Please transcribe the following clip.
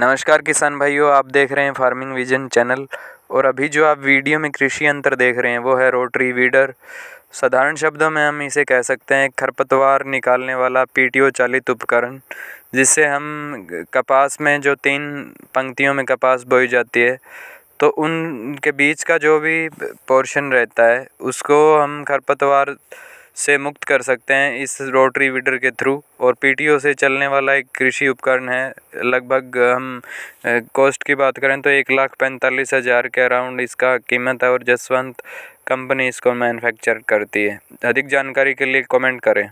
नमस्कार किसान भाइयों आप देख रहे हैं फार्मिंग विजन चैनल और अभी जो आप वीडियो में कृषि अंतर देख रहे हैं वो है रोटरी वीडर साधारण शब्दों में हम इसे कह सकते हैं खरपतवार निकालने वाला पीटीओ चालित उपकरण जिससे हम कपास में जो तीन पंक्तियों में कपास बोई जाती है तो उनके बीच का जो भी पोर्शन रहता है उसको हम खरपतवार से मुक्त कर सकते हैं इस रोटरी वीडर के थ्रू और पीटीओ से चलने वाला एक कृषि उपकरण है लगभग हम कॉस्ट की बात करें तो एक लाख पैंतालीस हज़ार के अराउंड इसका कीमत है और जसवंत कंपनी इसको मैन्युफैक्चर करती है अधिक जानकारी के लिए कमेंट करें